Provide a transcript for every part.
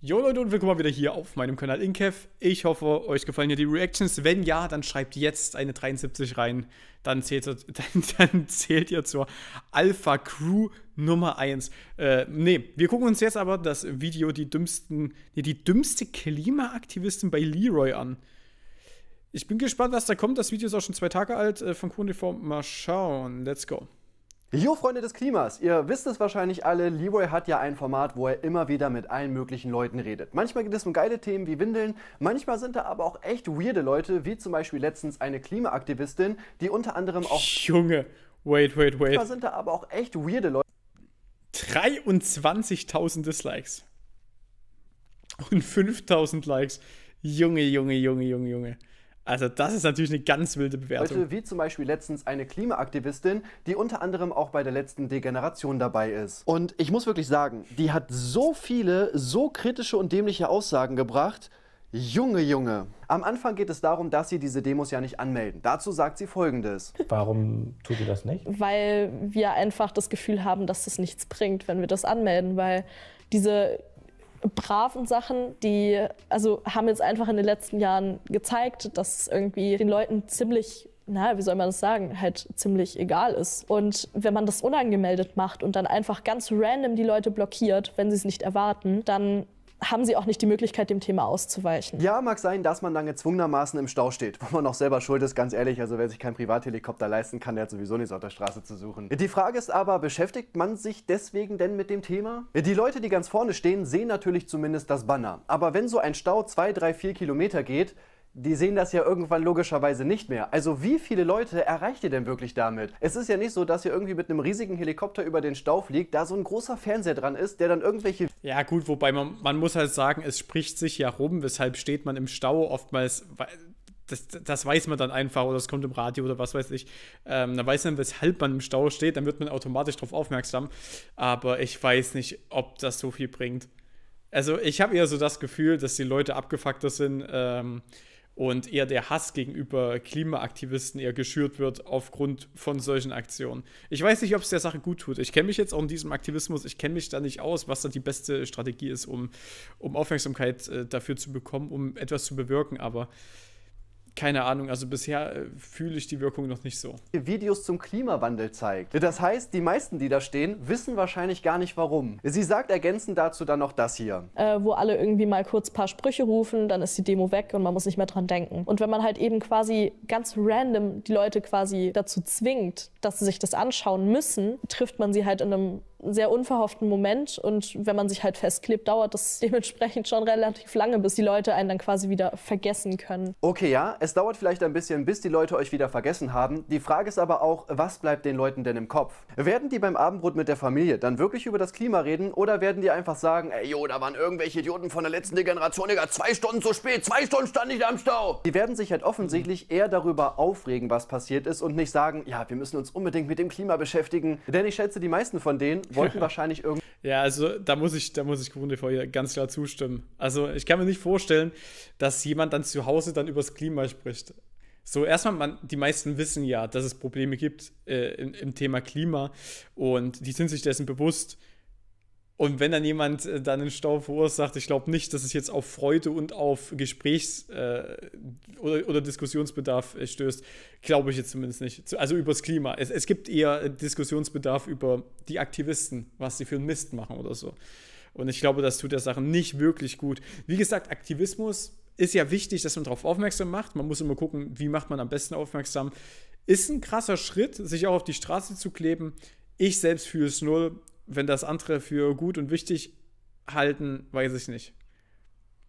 Jo Leute und willkommen wieder hier auf meinem Kanal Inkev. Ich hoffe, euch gefallen hier die Reactions. Wenn ja, dann schreibt jetzt eine 73 rein. Dann zählt, dann, dann zählt ihr zur Alpha Crew Nummer 1. Äh, nee, wir gucken uns jetzt aber das Video die dümmsten, nee, die dümmste Klimaaktivistin bei Leroy an. Ich bin gespannt, was da kommt. Das Video ist auch schon zwei Tage alt äh, von KronTV. Mal schauen. Let's go. Jo, Freunde des Klimas, ihr wisst es wahrscheinlich alle, Leroy hat ja ein Format, wo er immer wieder mit allen möglichen Leuten redet. Manchmal geht es um geile Themen wie Windeln, manchmal sind da aber auch echt weirde Leute, wie zum Beispiel letztens eine Klimaaktivistin, die unter anderem auch... Junge, wait, wait, wait. Manchmal sind da aber auch echt weirde Leute. 23.000 Dislikes. Und 5.000 Likes. Junge, Junge, Junge, Junge, Junge. Also das ist natürlich eine ganz wilde Bewertung. Leute, wie zum Beispiel letztens eine Klimaaktivistin, die unter anderem auch bei der letzten Degeneration dabei ist. Und ich muss wirklich sagen, die hat so viele, so kritische und dämliche Aussagen gebracht. Junge, Junge. Am Anfang geht es darum, dass sie diese Demos ja nicht anmelden. Dazu sagt sie Folgendes. Warum tut ihr das nicht? Weil wir einfach das Gefühl haben, dass das nichts bringt, wenn wir das anmelden, weil diese braven Sachen, die also haben jetzt einfach in den letzten Jahren gezeigt, dass irgendwie den Leuten ziemlich na, wie soll man das sagen, halt ziemlich egal ist. Und wenn man das unangemeldet macht und dann einfach ganz random die Leute blockiert, wenn sie es nicht erwarten, dann haben sie auch nicht die Möglichkeit, dem Thema auszuweichen. Ja, mag sein, dass man dann gezwungenermaßen im Stau steht, wo man auch selber schuld ist, ganz ehrlich. Also wer sich keinen Privathelikopter leisten kann, der hat sowieso nichts auf der Straße zu suchen. Die Frage ist aber, beschäftigt man sich deswegen denn mit dem Thema? Die Leute, die ganz vorne stehen, sehen natürlich zumindest das Banner. Aber wenn so ein Stau zwei, drei, vier Kilometer geht, die sehen das ja irgendwann logischerweise nicht mehr. Also wie viele Leute erreicht ihr denn wirklich damit? Es ist ja nicht so, dass ihr irgendwie mit einem riesigen Helikopter über den Stau fliegt, da so ein großer Fernseher dran ist, der dann irgendwelche... Ja gut, wobei man, man muss halt sagen, es spricht sich ja rum, weshalb steht man im Stau oftmals... Das, das, weiß man dann einfach oder es kommt im Radio oder was weiß ich. Ähm, dann weiß man, weshalb man im Stau steht, dann wird man automatisch darauf aufmerksam. Aber ich weiß nicht, ob das so viel bringt. Also ich habe eher so das Gefühl, dass die Leute abgefuckter sind ähm, und eher der Hass gegenüber Klimaaktivisten eher geschürt wird aufgrund von solchen Aktionen. Ich weiß nicht, ob es der Sache gut tut. Ich kenne mich jetzt auch in diesem Aktivismus, ich kenne mich da nicht aus, was da die beste Strategie ist, um, um Aufmerksamkeit äh, dafür zu bekommen, um etwas zu bewirken, aber keine Ahnung, also bisher äh, fühle ich die Wirkung noch nicht so. Videos zum Klimawandel zeigt. Das heißt, die meisten, die da stehen, wissen wahrscheinlich gar nicht warum. Sie sagt ergänzend dazu dann noch das hier. Äh, wo alle irgendwie mal kurz ein paar Sprüche rufen, dann ist die Demo weg und man muss nicht mehr dran denken. Und wenn man halt eben quasi ganz random die Leute quasi dazu zwingt, dass sie sich das anschauen müssen, trifft man sie halt in einem sehr unverhofften Moment. Und wenn man sich halt festklebt, dauert das dementsprechend schon relativ lange, bis die Leute einen dann quasi wieder vergessen können. Okay, ja, es dauert vielleicht ein bisschen, bis die Leute euch wieder vergessen haben. Die Frage ist aber auch, was bleibt den Leuten denn im Kopf? Werden die beim Abendbrot mit der Familie dann wirklich über das Klima reden oder werden die einfach sagen, ey, jo, da waren irgendwelche Idioten von der letzten Generation, Digga, zwei Stunden zu spät, zwei Stunden stand ich am Stau? Die werden sich halt offensichtlich eher darüber aufregen, was passiert ist und nicht sagen, ja, wir müssen uns unbedingt mit dem Klima beschäftigen. Denn ich schätze, die meisten von denen wollten wahrscheinlich irgendwie. Ja, also da muss ich, da muss ich Grunde vorher ganz klar zustimmen. Also ich kann mir nicht vorstellen, dass jemand dann zu Hause dann übers Klima spricht. So, erstmal, man, die meisten wissen ja, dass es Probleme gibt äh, im, im, Thema Klima und die sind sich dessen bewusst. Und wenn dann jemand äh, dann einen Stau verursacht, ich glaube nicht, dass es jetzt auf Freude und auf Gesprächs- äh, oder, oder, Diskussionsbedarf äh, stößt. Glaube ich jetzt zumindest nicht. Also übers Klima. Es, es gibt eher Diskussionsbedarf über die Aktivisten, was sie für einen Mist machen oder so. Und ich glaube, das tut der Sache nicht wirklich gut. Wie gesagt, Aktivismus ist ja wichtig, dass man darauf aufmerksam macht. Man muss immer gucken, wie macht man am besten aufmerksam. Ist ein krasser Schritt, sich auch auf die Straße zu kleben. Ich selbst fühle es null wenn das andere für gut und wichtig halten, weiß ich nicht.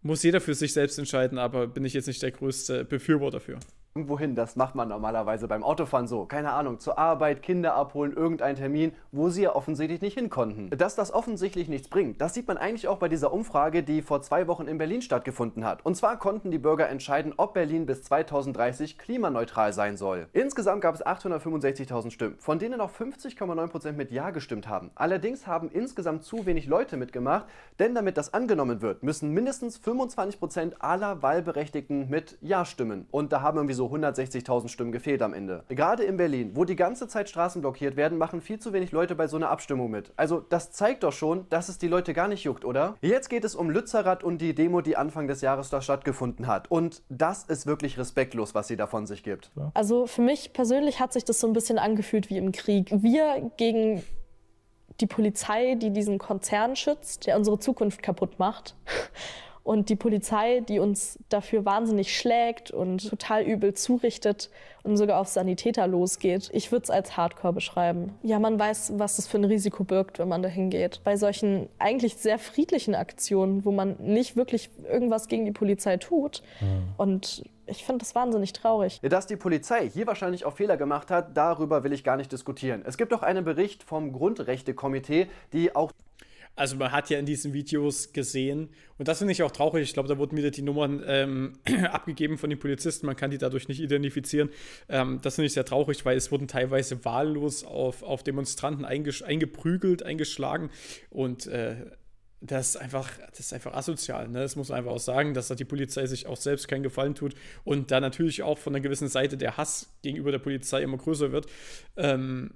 Muss jeder für sich selbst entscheiden, aber bin ich jetzt nicht der größte Befürworter dafür irgendwohin. Das macht man normalerweise beim Autofahren so. Keine Ahnung, zur Arbeit, Kinder abholen, irgendeinen Termin, wo sie ja offensichtlich nicht hin konnten. Dass das offensichtlich nichts bringt, das sieht man eigentlich auch bei dieser Umfrage, die vor zwei Wochen in Berlin stattgefunden hat. Und zwar konnten die Bürger entscheiden, ob Berlin bis 2030 klimaneutral sein soll. Insgesamt gab es 865.000 Stimmen, von denen auch 50,9% mit Ja gestimmt haben. Allerdings haben insgesamt zu wenig Leute mitgemacht, denn damit das angenommen wird, müssen mindestens 25% aller Wahlberechtigten mit Ja stimmen. Und da haben irgendwie so 160.000 Stimmen gefehlt am Ende. Gerade in Berlin, wo die ganze Zeit Straßen blockiert werden, machen viel zu wenig Leute bei so einer Abstimmung mit. Also das zeigt doch schon, dass es die Leute gar nicht juckt, oder? Jetzt geht es um Lützerath und die Demo, die Anfang des Jahres da stattgefunden hat. Und das ist wirklich respektlos, was sie da von sich gibt. Also für mich persönlich hat sich das so ein bisschen angefühlt wie im Krieg. Wir gegen die Polizei, die diesen Konzern schützt, der unsere Zukunft kaputt macht. Und die Polizei, die uns dafür wahnsinnig schlägt und total übel zurichtet und sogar auf Sanitäter losgeht, ich würde es als Hardcore beschreiben. Ja, man weiß, was das für ein Risiko birgt, wenn man da hingeht. Bei solchen eigentlich sehr friedlichen Aktionen, wo man nicht wirklich irgendwas gegen die Polizei tut mhm. und ich finde das wahnsinnig traurig. Dass die Polizei hier wahrscheinlich auch Fehler gemacht hat, darüber will ich gar nicht diskutieren. Es gibt auch einen Bericht vom Grundrechtekomitee, die auch also man hat ja in diesen Videos gesehen, und das finde ich auch traurig, ich glaube, da wurden wieder die Nummern ähm, abgegeben von den Polizisten, man kann die dadurch nicht identifizieren. Ähm, das finde ich sehr traurig, weil es wurden teilweise wahllos auf, auf Demonstranten eingeprügelt, eingeschlagen und äh, das ist einfach, das ist einfach asozial. Ne? Das muss man einfach auch sagen, dass da die Polizei sich auch selbst keinen Gefallen tut und da natürlich auch von einer gewissen Seite der Hass gegenüber der Polizei immer größer wird. Ähm,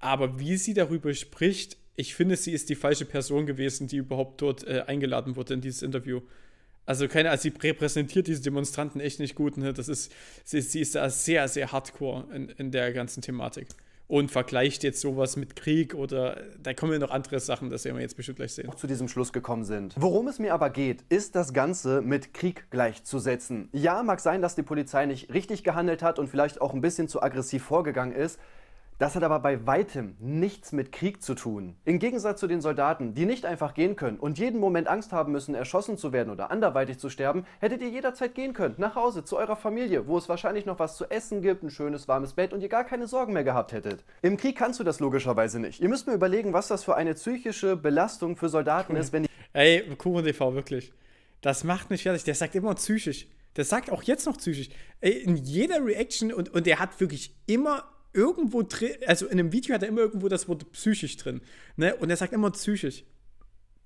aber wie sie darüber spricht, ich finde, sie ist die falsche Person gewesen, die überhaupt dort äh, eingeladen wurde in dieses Interview. Also keine, also sie repräsentiert diese Demonstranten echt nicht gut. Ne? Das ist, sie, sie ist da sehr, sehr hardcore in, in der ganzen Thematik. Und vergleicht jetzt sowas mit Krieg oder da kommen ja noch andere Sachen, das werden wir jetzt bestimmt gleich sehen. Auch zu diesem Schluss gekommen sind. Worum es mir aber geht, ist das Ganze mit Krieg gleichzusetzen. Ja, mag sein, dass die Polizei nicht richtig gehandelt hat und vielleicht auch ein bisschen zu aggressiv vorgegangen ist, das hat aber bei weitem nichts mit Krieg zu tun. Im Gegensatz zu den Soldaten, die nicht einfach gehen können und jeden Moment Angst haben müssen, erschossen zu werden oder anderweitig zu sterben, hättet ihr jederzeit gehen können, nach Hause, zu eurer Familie, wo es wahrscheinlich noch was zu essen gibt, ein schönes warmes Bett und ihr gar keine Sorgen mehr gehabt hättet. Im Krieg kannst du das logischerweise nicht. Ihr müsst mir überlegen, was das für eine psychische Belastung für Soldaten ist, wenn die. Ey, Kuchen TV, wirklich. Das macht mich fertig. Der sagt immer psychisch. Der sagt auch jetzt noch psychisch. Ey, in jeder Reaction und, und er hat wirklich immer irgendwo drin, also in einem Video hat er immer irgendwo das Wort psychisch drin. Ne? Und er sagt immer psychisch.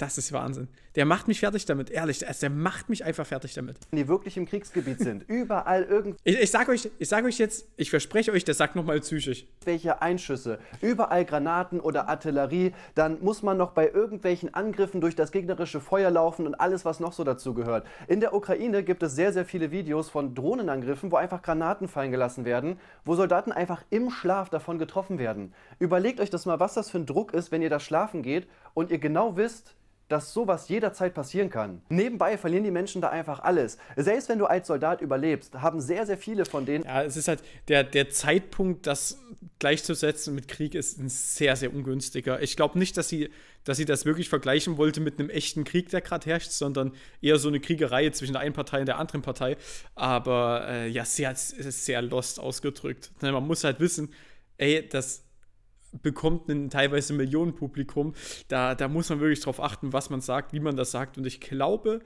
Das ist Wahnsinn. Der macht mich fertig damit, ehrlich. der macht mich einfach fertig damit. Wenn Die wirklich im Kriegsgebiet sind. Überall irgend. Ich, ich sag euch, ich sag euch jetzt, ich verspreche euch, das sagt nochmal psychisch. Welche Einschüsse, überall Granaten oder Artillerie, dann muss man noch bei irgendwelchen Angriffen durch das gegnerische Feuer laufen und alles, was noch so dazu gehört. In der Ukraine gibt es sehr, sehr viele Videos von Drohnenangriffen, wo einfach Granaten fallen gelassen werden, wo Soldaten einfach im Schlaf davon getroffen werden. Überlegt euch das mal, was das für ein Druck ist, wenn ihr da schlafen geht und ihr genau wisst, dass sowas jederzeit passieren kann. Nebenbei verlieren die Menschen da einfach alles. Selbst wenn du als Soldat überlebst, haben sehr, sehr viele von denen. Ja, es ist halt der, der Zeitpunkt, das gleichzusetzen mit Krieg, ist ein sehr, sehr ungünstiger. Ich glaube nicht, dass sie, dass sie das wirklich vergleichen wollte mit einem echten Krieg, der gerade herrscht, sondern eher so eine Kriegerei zwischen der einen Partei und der anderen Partei. Aber äh, ja, es sehr lost ausgedrückt. Ne, man muss halt wissen, ey, das bekommt ein teilweise Millionenpublikum. Da, da muss man wirklich drauf achten, was man sagt, wie man das sagt. Und ich glaube,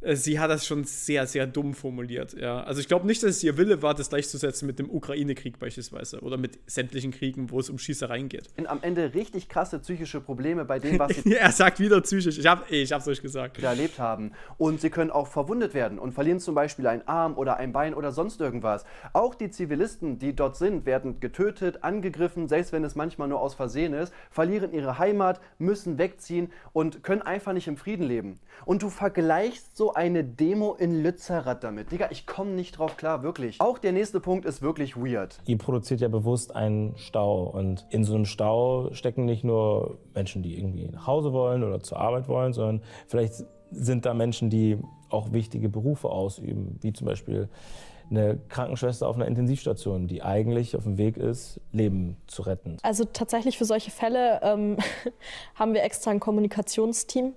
äh, sie hat das schon sehr, sehr dumm formuliert. Ja. Also ich glaube nicht, dass es ihr Wille war, das gleichzusetzen mit dem Ukraine-Krieg beispielsweise oder mit sämtlichen Kriegen, wo es um Schießereien geht. Und am Ende richtig krasse psychische Probleme bei dem, was sie... er sagt wieder psychisch, ich, hab, ich hab's euch gesagt. ...erlebt haben. Und sie können auch verwundet werden und verlieren zum Beispiel einen Arm oder ein Bein oder sonst irgendwas. Auch die Zivilisten, die dort sind, werden getötet, angegriffen, selbst wenn es manchmal nur aus Versehen ist, verlieren ihre Heimat, müssen wegziehen und können einfach nicht im Frieden leben. Und du vergleichst so eine Demo in Lützerath damit? Digga, ich komme nicht drauf klar, wirklich. Auch der nächste Punkt ist wirklich weird. Ihr produziert ja bewusst einen Stau und in so einem Stau stecken nicht nur Menschen, die irgendwie nach Hause wollen oder zur Arbeit wollen, sondern vielleicht sind da Menschen, die auch wichtige Berufe ausüben, wie zum Beispiel eine Krankenschwester auf einer Intensivstation, die eigentlich auf dem Weg ist, Leben zu retten. Also tatsächlich für solche Fälle ähm, haben wir extra ein Kommunikationsteam,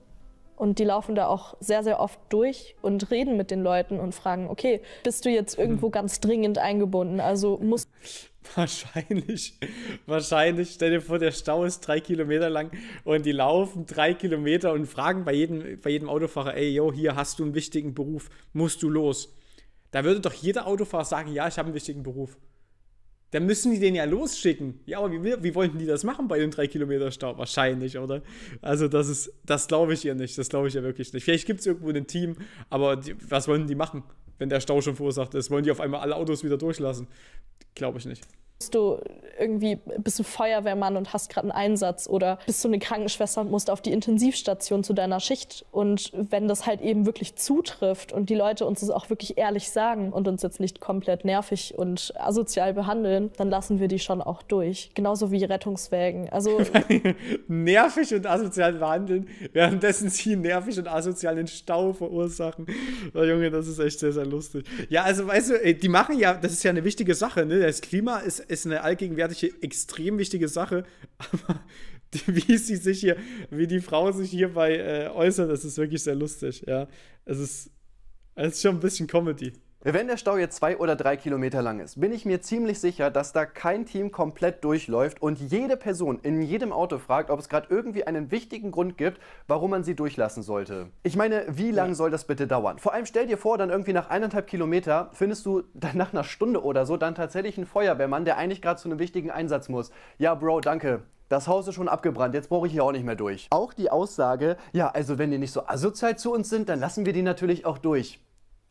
und die laufen da auch sehr, sehr oft durch und reden mit den Leuten und fragen, okay, bist du jetzt irgendwo hm. ganz dringend eingebunden? Also muss. Wahrscheinlich, wahrscheinlich. Stell dir vor, der Stau ist drei Kilometer lang und die laufen drei Kilometer und fragen bei jedem, bei jedem Autofahrer, ey, yo, hier hast du einen wichtigen Beruf, musst du los. Da würde doch jeder Autofahrer sagen, ja, ich habe einen wichtigen Beruf. Dann müssen die den ja losschicken. Ja, aber wie, wie wollten die das machen bei dem 3-Kilometer-Stau? Wahrscheinlich, oder? Also, das ist, das glaube ich ihr nicht. Das glaube ich ja wirklich nicht. Vielleicht gibt es irgendwo ein Team, aber die, was wollen die machen, wenn der Stau schon verursacht ist? Wollen die auf einmal alle Autos wieder durchlassen? Glaube ich nicht. Bist du irgendwie bist du Feuerwehrmann und hast gerade einen Einsatz oder bist du eine Krankenschwester und musst auf die Intensivstation zu deiner Schicht. Und wenn das halt eben wirklich zutrifft und die Leute uns das auch wirklich ehrlich sagen und uns jetzt nicht komplett nervig und asozial behandeln, dann lassen wir die schon auch durch. Genauso wie Rettungswägen. Also nervig und asozial behandeln, währenddessen sie nervig und asozial den Stau verursachen. Oh, Junge, das ist echt sehr, sehr lustig. Ja, also weißt du, die machen ja, das ist ja eine wichtige Sache, ne? Das Klima ist ist eine allgegenwärtige, extrem wichtige Sache, aber wie sie sich hier, wie die Frau sich hierbei äh, äußert, das ist wirklich sehr lustig, ja. Es ist, es ist schon ein bisschen Comedy. Wenn der Stau jetzt zwei oder drei Kilometer lang ist, bin ich mir ziemlich sicher, dass da kein Team komplett durchläuft und jede Person in jedem Auto fragt, ob es gerade irgendwie einen wichtigen Grund gibt, warum man sie durchlassen sollte. Ich meine, wie lang soll das bitte dauern? Vor allem stell dir vor, dann irgendwie nach eineinhalb Kilometer findest du dann nach einer Stunde oder so dann tatsächlich einen Feuerwehrmann, der eigentlich gerade zu einem wichtigen Einsatz muss. Ja, Bro, danke. Das Haus ist schon abgebrannt, jetzt brauche ich hier auch nicht mehr durch. Auch die Aussage, ja, also wenn die nicht so asozial zu uns sind, dann lassen wir die natürlich auch durch.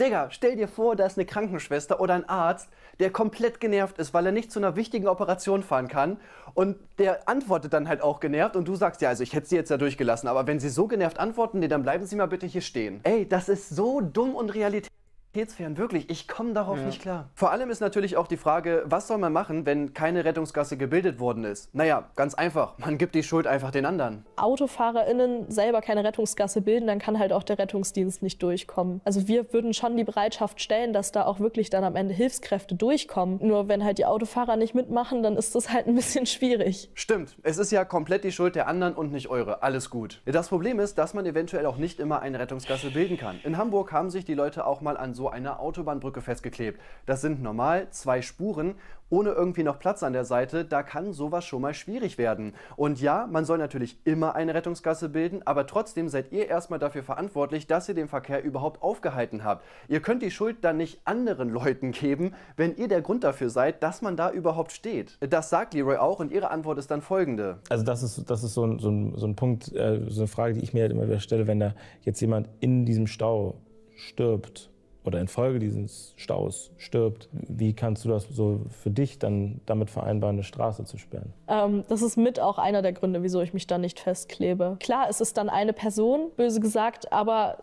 Digga, stell dir vor, da ist eine Krankenschwester oder ein Arzt, der komplett genervt ist, weil er nicht zu einer wichtigen Operation fahren kann. Und der antwortet dann halt auch genervt und du sagst, ja, also ich hätte sie jetzt ja durchgelassen, aber wenn sie so genervt antworten, nee, dann bleiben sie mal bitte hier stehen. Ey, das ist so dumm und realitätsfern realitätsfern, wirklich. Ich komme darauf ja. nicht klar. Vor allem ist natürlich auch die Frage, was soll man machen, wenn keine Rettungsgasse gebildet worden ist? Naja, ganz einfach. Man gibt die Schuld einfach den anderen. AutofahrerInnen selber keine Rettungsgasse bilden, dann kann halt auch der Rettungsdienst nicht durchkommen. Also wir würden schon die Bereitschaft stellen, dass da auch wirklich dann am Ende Hilfskräfte durchkommen. Nur wenn halt die Autofahrer nicht mitmachen, dann ist das halt ein bisschen schwierig. Stimmt. Es ist ja komplett die Schuld der anderen und nicht eure. Alles gut. Das Problem ist, dass man eventuell auch nicht immer eine Rettungsgasse bilden kann. In Hamburg haben sich die Leute auch mal an so Bau einer Autobahnbrücke festgeklebt. Das sind normal zwei Spuren ohne irgendwie noch Platz an der Seite, da kann sowas schon mal schwierig werden. Und ja, man soll natürlich immer eine Rettungsgasse bilden, aber trotzdem seid ihr erstmal dafür verantwortlich, dass ihr den Verkehr überhaupt aufgehalten habt. Ihr könnt die Schuld dann nicht anderen Leuten geben, wenn ihr der Grund dafür seid, dass man da überhaupt steht. Das sagt Leroy auch und ihre Antwort ist dann folgende. Also das ist, das ist so, ein, so ein, so ein Punkt, äh, so eine Frage, die ich mir halt immer wieder stelle, wenn da jetzt jemand in diesem Stau stirbt oder infolge dieses Staus stirbt. Wie kannst du das so für dich dann damit vereinbaren, eine Straße zu sperren? Ähm, das ist mit auch einer der Gründe, wieso ich mich da nicht festklebe. Klar, es ist dann eine Person, böse gesagt, aber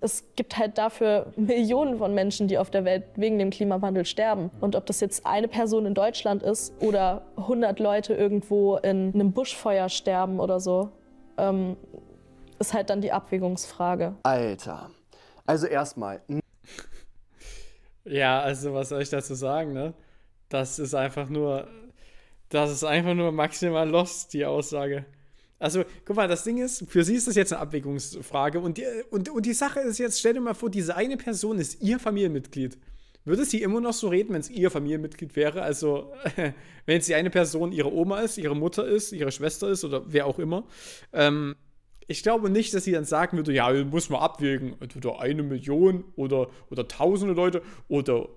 es gibt halt dafür Millionen von Menschen, die auf der Welt wegen dem Klimawandel sterben. Und ob das jetzt eine Person in Deutschland ist oder 100 Leute irgendwo in einem Buschfeuer sterben oder so, ähm, ist halt dann die Abwägungsfrage. Alter, also erstmal. Ja, also was soll ich dazu sagen, ne? Das ist einfach nur, das ist einfach nur maximal lost, die Aussage. Also, guck mal, das Ding ist, für sie ist das jetzt eine Abwägungsfrage und die, und, und die Sache ist jetzt, stell dir mal vor, diese eine Person ist ihr Familienmitglied. Würde sie immer noch so reden, wenn es ihr Familienmitglied wäre? Also, wenn die eine Person ihre Oma ist, ihre Mutter ist, ihre Schwester ist oder wer auch immer, ähm, ich glaube nicht, dass sie dann sagen würde, ja, muss man abwägen, entweder eine Million oder, oder tausende Leute oder,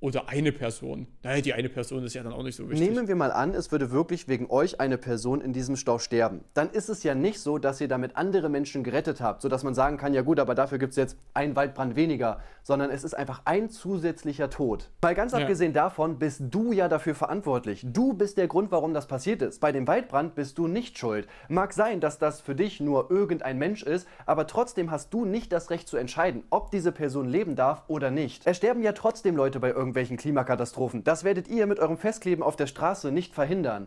oder eine Person. Naja, die eine Person ist ja dann auch nicht so wichtig. Nehmen wir mal an, es würde wirklich wegen euch eine Person in diesem Stau sterben. Dann ist es ja nicht so, dass ihr damit andere Menschen gerettet habt, sodass man sagen kann, ja gut, aber dafür gibt es jetzt einen Waldbrand weniger sondern es ist einfach ein zusätzlicher Tod. Weil ganz ja. abgesehen davon bist du ja dafür verantwortlich. Du bist der Grund, warum das passiert ist. Bei dem Waldbrand bist du nicht schuld. Mag sein, dass das für dich nur irgendein Mensch ist, aber trotzdem hast du nicht das Recht zu entscheiden, ob diese Person leben darf oder nicht. Es sterben ja trotzdem Leute bei irgendwelchen Klimakatastrophen. Das werdet ihr mit eurem Festkleben auf der Straße nicht verhindern.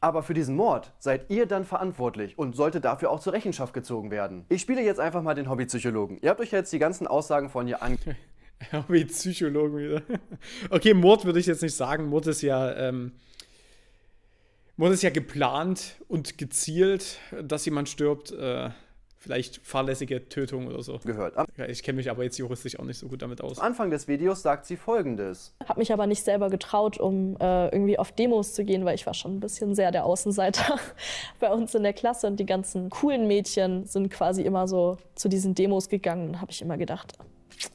Aber für diesen Mord seid ihr dann verantwortlich und sollte dafür auch zur Rechenschaft gezogen werden. Ich spiele jetzt einfach mal den Hobbypsychologen. Ihr habt euch jetzt die ganzen Aussagen von ihr ange... Hobbypsychologen wieder. okay, Mord würde ich jetzt nicht sagen. Mord ist ja. Ähm Mord ist ja geplant und gezielt, dass jemand stirbt. Äh vielleicht fahrlässige Tötung oder so. Gehört. ich kenne mich aber jetzt juristisch auch nicht so gut damit aus. Anfang des Videos sagt sie folgendes. Habe mich aber nicht selber getraut, um äh, irgendwie auf Demos zu gehen, weil ich war schon ein bisschen sehr der Außenseiter bei uns in der Klasse und die ganzen coolen Mädchen sind quasi immer so zu diesen Demos gegangen und habe ich immer gedacht,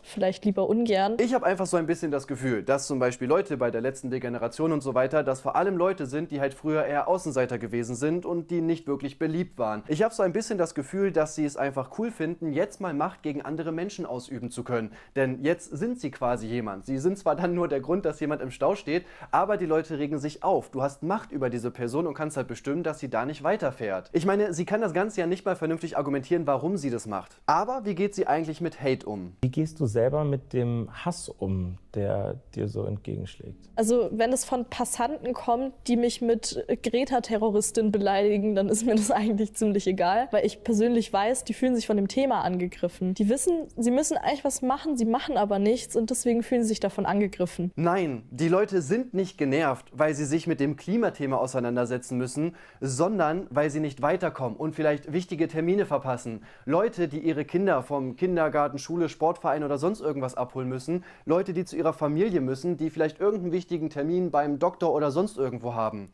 vielleicht lieber ungern. Ich habe einfach so ein bisschen das Gefühl, dass zum Beispiel Leute bei der letzten Degeneration und so weiter, dass vor allem Leute sind, die halt früher eher Außenseiter gewesen sind und die nicht wirklich beliebt waren. Ich habe so ein bisschen das Gefühl, dass sie es einfach cool finden, jetzt mal Macht gegen andere Menschen ausüben zu können. Denn jetzt sind sie quasi jemand. Sie sind zwar dann nur der Grund, dass jemand im Stau steht, aber die Leute regen sich auf. Du hast Macht über diese Person und kannst halt bestimmen, dass sie da nicht weiterfährt. Ich meine, sie kann das Ganze ja nicht mal vernünftig argumentieren, warum sie das macht. Aber wie geht sie eigentlich mit Hate um? Wie gehst gehst du selber mit dem Hass um, der dir so entgegenschlägt? Also wenn es von Passanten kommt, die mich mit Greta-Terroristin beleidigen, dann ist mir das eigentlich ziemlich egal, weil ich persönlich weiß, die fühlen sich von dem Thema angegriffen. Die wissen, sie müssen eigentlich was machen, sie machen aber nichts und deswegen fühlen sie sich davon angegriffen. Nein, die Leute sind nicht genervt, weil sie sich mit dem Klimathema auseinandersetzen müssen, sondern weil sie nicht weiterkommen und vielleicht wichtige Termine verpassen. Leute, die ihre Kinder vom Kindergarten, Schule, Sportverein Gutschein oder sonst irgendwas abholen müssen, Leute, die zu ihrer Familie müssen, die vielleicht irgendeinen wichtigen Termin beim Doktor oder sonst irgendwo haben.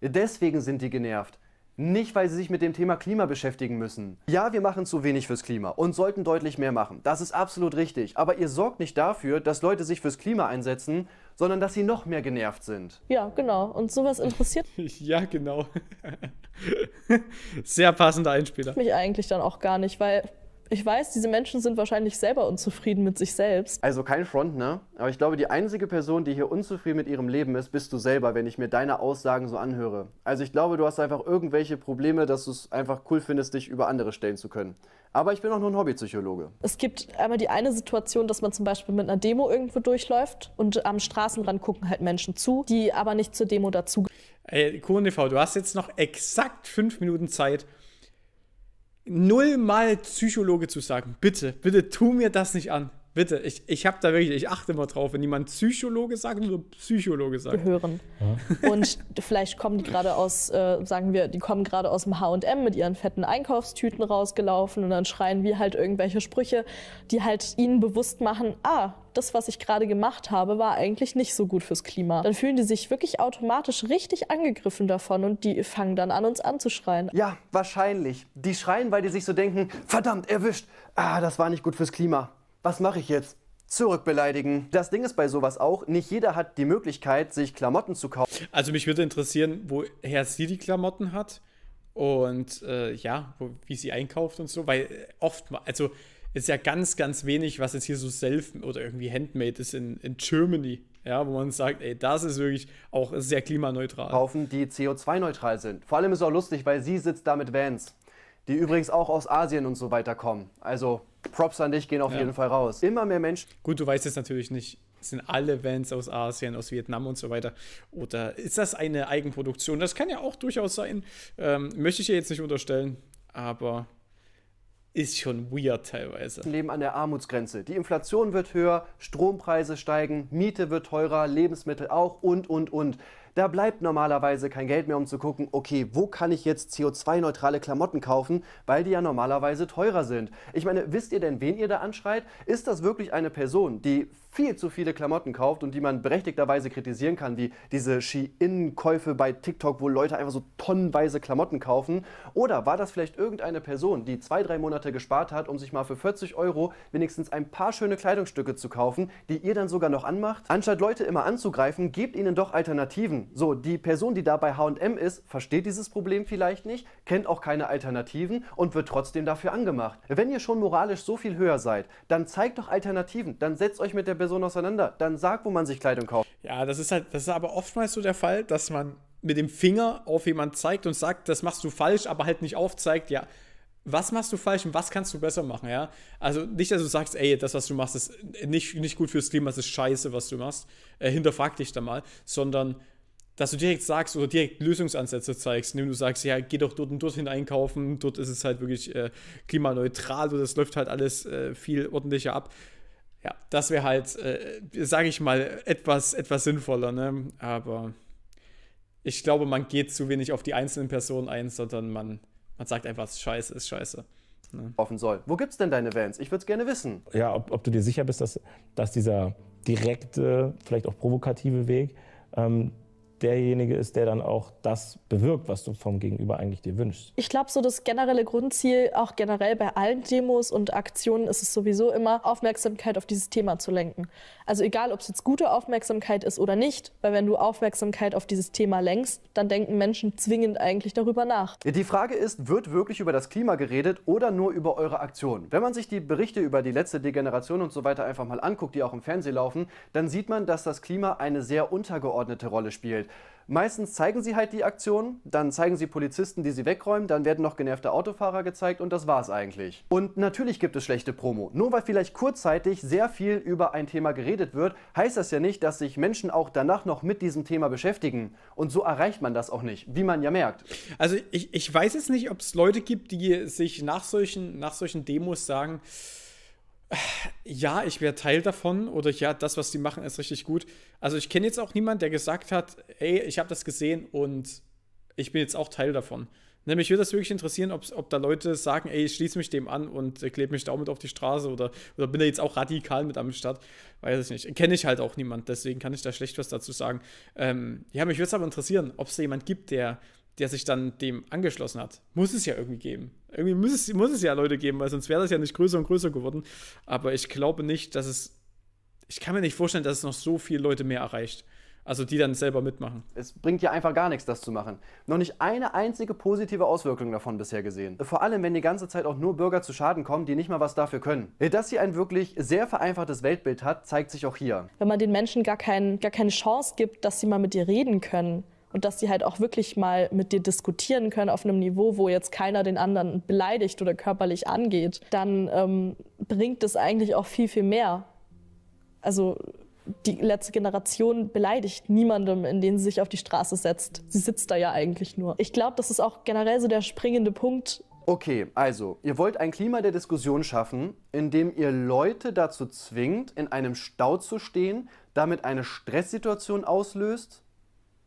Deswegen sind die genervt. Nicht, weil sie sich mit dem Thema Klima beschäftigen müssen. Ja, wir machen zu wenig fürs Klima und sollten deutlich mehr machen. Das ist absolut richtig. Aber ihr sorgt nicht dafür, dass Leute sich fürs Klima einsetzen, sondern dass sie noch mehr genervt sind. Ja, genau. Und sowas interessiert. ja, genau. Sehr passender Einspieler. Mich eigentlich dann auch gar nicht, weil ich weiß, diese Menschen sind wahrscheinlich selber unzufrieden mit sich selbst. Also kein Front, ne? Aber ich glaube, die einzige Person, die hier unzufrieden mit ihrem Leben ist, bist du selber, wenn ich mir deine Aussagen so anhöre. Also ich glaube, du hast einfach irgendwelche Probleme, dass du es einfach cool findest, dich über andere stellen zu können. Aber ich bin auch nur ein Hobbypsychologe. Es gibt einmal die eine Situation, dass man zum Beispiel mit einer Demo irgendwo durchläuft und am Straßenrand gucken halt Menschen zu, die aber nicht zur Demo dazu. Ey, KurenTV, du hast jetzt noch exakt fünf Minuten Zeit, null mal Psychologe zu sagen. Bitte, bitte tu mir das nicht an bitte, ich, ich habe da wirklich, ich achte immer drauf, wenn jemand Psychologe sagt oder Psychologe sagt. Gehören. Ja. Und vielleicht kommen die gerade aus, äh, sagen wir, die kommen gerade aus dem HM mit ihren fetten Einkaufstüten rausgelaufen und dann schreien wir halt irgendwelche Sprüche, die halt ihnen bewusst machen, ah, das, was ich gerade gemacht habe, war eigentlich nicht so gut fürs Klima. Dann fühlen die sich wirklich automatisch richtig angegriffen davon und die fangen dann an, uns anzuschreien. Ja, wahrscheinlich. Die schreien, weil die sich so denken, verdammt, erwischt. Ah, das war nicht gut fürs Klima was mache ich jetzt? Zurückbeleidigen. Das Ding ist bei sowas auch, nicht jeder hat die Möglichkeit, sich Klamotten zu kaufen. Also mich würde interessieren, woher sie die Klamotten hat und äh, ja, wo, wie sie einkauft und so, weil äh, oft, also ist ja ganz, ganz wenig, was jetzt hier so self oder irgendwie handmade ist in, in Germany. Ja, wo man sagt, ey, das ist wirklich auch sehr klimaneutral. Kaufen, die CO2-neutral sind. Vor allem ist es auch lustig, weil sie sitzt da mit Vans die übrigens auch aus Asien und so weiter kommen. Also Props an dich gehen auf ja. jeden Fall raus. Immer mehr Menschen. Gut, du weißt jetzt natürlich nicht, sind alle Vans aus Asien, aus Vietnam und so weiter. Oder ist das eine Eigenproduktion? Das kann ja auch durchaus sein. Ähm, möchte ich dir jetzt nicht unterstellen, aber ist schon weird teilweise. Leben an der Armutsgrenze. Die Inflation wird höher, Strompreise steigen, Miete wird teurer, Lebensmittel auch und, und, und. Da bleibt normalerweise kein Geld mehr, um zu gucken, okay, wo kann ich jetzt CO2-neutrale Klamotten kaufen, weil die ja normalerweise teurer sind. Ich meine, wisst ihr denn, wen ihr da anschreit? Ist das wirklich eine Person, die viel zu viele Klamotten kauft und die man berechtigterweise kritisieren kann, wie diese ski in käufe bei TikTok, wo Leute einfach so tonnenweise Klamotten kaufen? Oder war das vielleicht irgendeine Person, die zwei, drei Monate gespart hat, um sich mal für 40 Euro wenigstens ein paar schöne Kleidungsstücke zu kaufen, die ihr dann sogar noch anmacht? Anstatt Leute immer anzugreifen, gebt ihnen doch Alternativen. So, die Person, die da bei HM ist, versteht dieses Problem vielleicht nicht, kennt auch keine Alternativen und wird trotzdem dafür angemacht. Wenn ihr schon moralisch so viel höher seid, dann zeigt doch Alternativen, dann setzt euch mit der Person auseinander, dann sagt, wo man sich Kleidung kauft. Ja, das ist halt, das ist aber oftmals so der Fall, dass man mit dem Finger auf jemanden zeigt und sagt, das machst du falsch, aber halt nicht aufzeigt, ja, was machst du falsch und was kannst du besser machen, ja? Also nicht, dass du sagst, ey, das, was du machst, ist nicht, nicht gut fürs Klima, das ist scheiße, was du machst. Äh, hinterfrag dich da mal, sondern dass du direkt sagst oder direkt Lösungsansätze zeigst, indem du sagst, ja, geh doch dort und dorthin einkaufen, dort ist es halt wirklich äh, klimaneutral oder es läuft halt alles äh, viel ordentlicher ab. Ja, das wäre halt, äh, sage ich mal, etwas, etwas sinnvoller, ne? Aber ich glaube, man geht zu wenig auf die einzelnen Personen ein, sondern man, man sagt einfach, Scheiße ist Scheiße. Ne? Offen soll. Wo gibt's denn deine Vans? Ich würde es gerne wissen. Ja, ob, ob, du dir sicher bist, dass, dass dieser direkte, vielleicht auch provokative Weg, ähm, derjenige ist, der dann auch das bewirkt, was du vom Gegenüber eigentlich dir wünschst. Ich glaube, so das generelle Grundziel, auch generell bei allen Demos und Aktionen, ist es sowieso immer, Aufmerksamkeit auf dieses Thema zu lenken. Also egal, ob es jetzt gute Aufmerksamkeit ist oder nicht, weil wenn du Aufmerksamkeit auf dieses Thema lenkst, dann denken Menschen zwingend eigentlich darüber nach. Die Frage ist, wird wirklich über das Klima geredet oder nur über eure Aktionen? Wenn man sich die Berichte über die letzte Degeneration und so weiter einfach mal anguckt, die auch im Fernsehen laufen, dann sieht man, dass das Klima eine sehr untergeordnete Rolle spielt. Meistens zeigen sie halt die Aktion, dann zeigen sie Polizisten, die sie wegräumen, dann werden noch genervte Autofahrer gezeigt und das war's eigentlich. Und natürlich gibt es schlechte Promo. Nur weil vielleicht kurzzeitig sehr viel über ein Thema geredet wird, heißt das ja nicht, dass sich Menschen auch danach noch mit diesem Thema beschäftigen. Und so erreicht man das auch nicht, wie man ja merkt. Also ich, ich weiß jetzt nicht, ob es Leute gibt, die sich nach solchen, nach solchen Demos sagen, ja, ich wäre Teil davon oder ja, das, was die machen, ist richtig gut. Also ich kenne jetzt auch niemanden, der gesagt hat, ey, ich habe das gesehen und ich bin jetzt auch Teil davon. Nämlich ne, würde das wirklich interessieren, ob, da Leute sagen, ey, ich schließe mich dem an und klebe mich da mit auf die Straße oder, oder bin da jetzt auch radikal mit am Start. Weiß ich nicht. Kenne ich halt auch niemanden, deswegen kann ich da schlecht was dazu sagen. Ähm, ja, mich würde es aber interessieren, ob es da jemand gibt, der, der sich dann dem angeschlossen hat. Muss es ja irgendwie geben. Irgendwie muss es, muss es ja Leute geben, weil sonst wäre das ja nicht größer und größer geworden. Aber ich glaube nicht, dass es. Ich kann mir nicht vorstellen, dass es noch so viele Leute mehr erreicht. Also die dann selber mitmachen. Es bringt ja einfach gar nichts, das zu machen. Noch nicht eine einzige positive Auswirkung davon bisher gesehen. Vor allem, wenn die ganze Zeit auch nur Bürger zu Schaden kommen, die nicht mal was dafür können. Dass sie ein wirklich sehr vereinfachtes Weltbild hat, zeigt sich auch hier. Wenn man den Menschen gar, kein, gar keine Chance gibt, dass sie mal mit dir reden können, und dass sie halt auch wirklich mal mit dir diskutieren können auf einem Niveau, wo jetzt keiner den anderen beleidigt oder körperlich angeht, dann ähm, bringt es eigentlich auch viel, viel mehr. Also die letzte Generation beleidigt niemandem, in indem sie sich auf die Straße setzt. Sie sitzt da ja eigentlich nur. Ich glaube, das ist auch generell so der springende Punkt. Okay, also, ihr wollt ein Klima der Diskussion schaffen, in dem ihr Leute dazu zwingt, in einem Stau zu stehen, damit eine Stresssituation auslöst,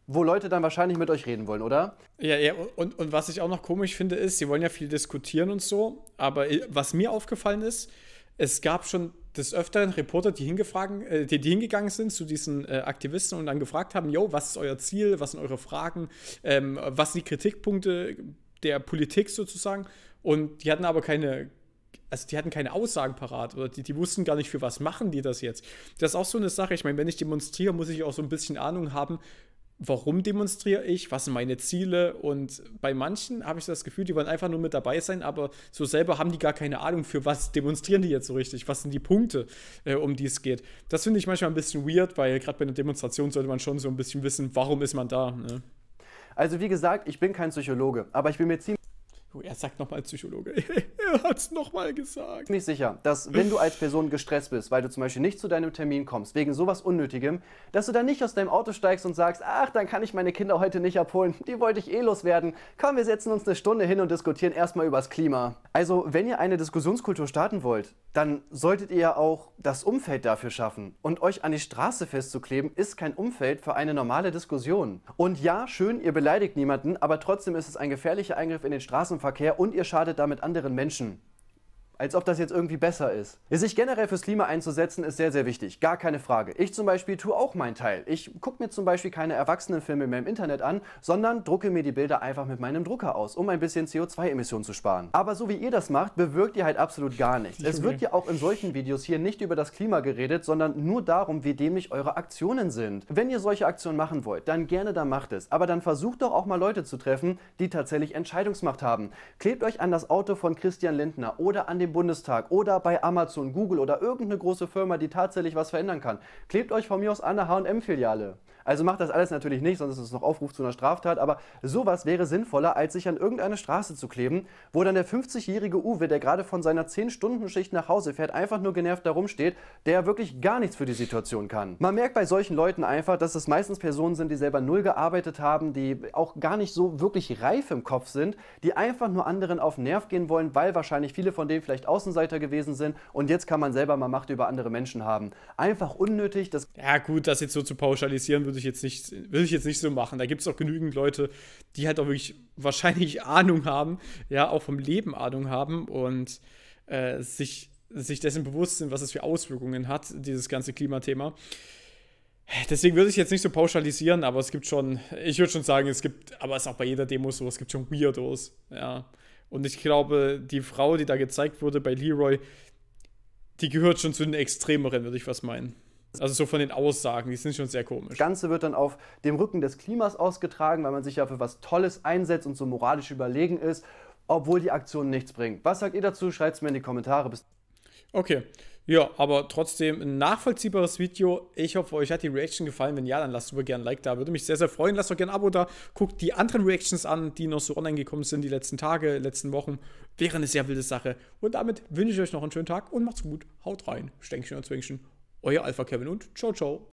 wo Leute dann wahrscheinlich mit euch reden wollen, oder? Ja, ja, und, und was ich auch noch komisch finde, ist, sie wollen ja viel diskutieren und so, aber was mir aufgefallen ist, es gab schon des Öfteren Reporter, die, äh, die, die hingegangen sind zu diesen äh, Aktivisten und dann gefragt haben, yo, was ist euer Ziel, was sind eure Fragen, ähm, was sind die Kritikpunkte der Politik sozusagen und die hatten aber keine, also die hatten keine Aussagen parat oder die, die, wussten gar nicht, für was machen die das jetzt. Das ist auch so eine Sache. Ich meine, wenn ich demonstriere, muss ich auch so ein bisschen Ahnung haben, warum demonstriere ich, was sind meine Ziele und bei manchen habe ich das Gefühl, die wollen einfach nur mit dabei sein, aber so selber haben die gar keine Ahnung, für was demonstrieren die jetzt so richtig, was sind die Punkte, äh, um die es geht. Das finde ich manchmal ein bisschen weird, weil gerade bei einer Demonstration sollte man schon so ein bisschen wissen, warum ist man da. Ne? Also wie gesagt, ich bin kein Psychologe, aber ich bin mir ziemlich Oh, er sagt nochmal Psychologe. er hat es nochmal gesagt. Ziemlich sicher, dass wenn du als Person gestresst bist, weil du zum Beispiel nicht zu deinem Termin kommst, wegen sowas Unnötigem, dass du dann nicht aus deinem Auto steigst und sagst, ach, dann kann ich meine Kinder heute nicht abholen, die wollte ich eh loswerden. Komm, wir setzen uns eine Stunde hin und diskutieren erstmal übers Klima. Also, wenn ihr eine Diskussionskultur starten wollt, dann solltet ihr ja auch das Umfeld dafür schaffen. Und euch an die Straße festzukleben, ist kein Umfeld für eine normale Diskussion. Und ja, schön, ihr beleidigt niemanden, aber trotzdem ist es ein gefährlicher Eingriff in den Straßenverkehr Verkehr und ihr schadet damit anderen Menschen als ob das jetzt irgendwie besser ist. Sich generell fürs Klima einzusetzen ist sehr, sehr wichtig. Gar keine Frage. Ich zum Beispiel tue auch meinen Teil. Ich gucke mir zum Beispiel keine Erwachsenenfilme mehr im Internet an, sondern drucke mir die Bilder einfach mit meinem Drucker aus, um ein bisschen CO2-Emissionen zu sparen. Aber so wie ihr das macht, bewirkt ihr halt absolut gar nichts. Es wird ja auch in solchen Videos hier nicht über das Klima geredet, sondern nur darum, wie dämlich eure Aktionen sind. Wenn ihr solche Aktionen machen wollt, dann gerne dann macht es. Aber dann versucht doch auch mal Leute zu treffen, die tatsächlich Entscheidungsmacht haben. Klebt euch an das Auto von Christian Lindner oder an den dem Bundestag oder bei Amazon, Google oder irgendeine große Firma, die tatsächlich was verändern kann. Klebt euch von mir aus an eine HM-Filiale. Also macht das alles natürlich nicht, sonst ist es noch Aufruf zu einer Straftat, aber sowas wäre sinnvoller, als sich an irgendeine Straße zu kleben, wo dann der 50-jährige Uwe, der gerade von seiner 10-Stunden-Schicht nach Hause fährt, einfach nur genervt darum steht, der wirklich gar nichts für die Situation kann. Man merkt bei solchen Leuten einfach, dass es meistens Personen sind, die selber null gearbeitet haben, die auch gar nicht so wirklich reif im Kopf sind, die einfach nur anderen auf den Nerv gehen wollen, weil wahrscheinlich viele von denen vielleicht vielleicht Außenseiter gewesen sind und jetzt kann man selber mal Macht über andere Menschen haben. Einfach unnötig. Das ja gut, das jetzt so zu pauschalisieren, würde ich jetzt nicht, würde ich jetzt nicht so machen. Da gibt es auch genügend Leute, die halt auch wirklich wahrscheinlich Ahnung haben, ja, auch vom Leben Ahnung haben und äh, sich, sich dessen bewusst sind, was es für Auswirkungen hat, dieses ganze Klimathema. Deswegen würde ich jetzt nicht so pauschalisieren, aber es gibt schon, ich würde schon sagen, es gibt, aber es ist auch bei jeder Demo so, es gibt schon Weirdos, ja. Und ich glaube, die Frau, die da gezeigt wurde bei Leroy, die gehört schon zu den Extremeren, würde ich was meinen. Also so von den Aussagen, die sind schon sehr komisch. Das Ganze wird dann auf dem Rücken des Klimas ausgetragen, weil man sich ja für was Tolles einsetzt und so moralisch überlegen ist, obwohl die Aktion nichts bringt. Was sagt ihr dazu? Schreibt es mir in die Kommentare. Bis okay. Ja, aber trotzdem ein nachvollziehbares Video. Ich hoffe, euch hat die Reaction gefallen. Wenn ja, dann lasst super gerne ein Like da. Würde mich sehr, sehr freuen. Lasst doch gerne ein Abo da. Guckt die anderen Reactions an, die noch so online gekommen sind die letzten Tage, letzten Wochen. Wäre eine sehr wilde Sache. Und damit wünsche ich euch noch einen schönen Tag und macht's gut. Haut rein. Stänkchen und Zwängchen. Euer Alpha Kevin und ciao, ciao.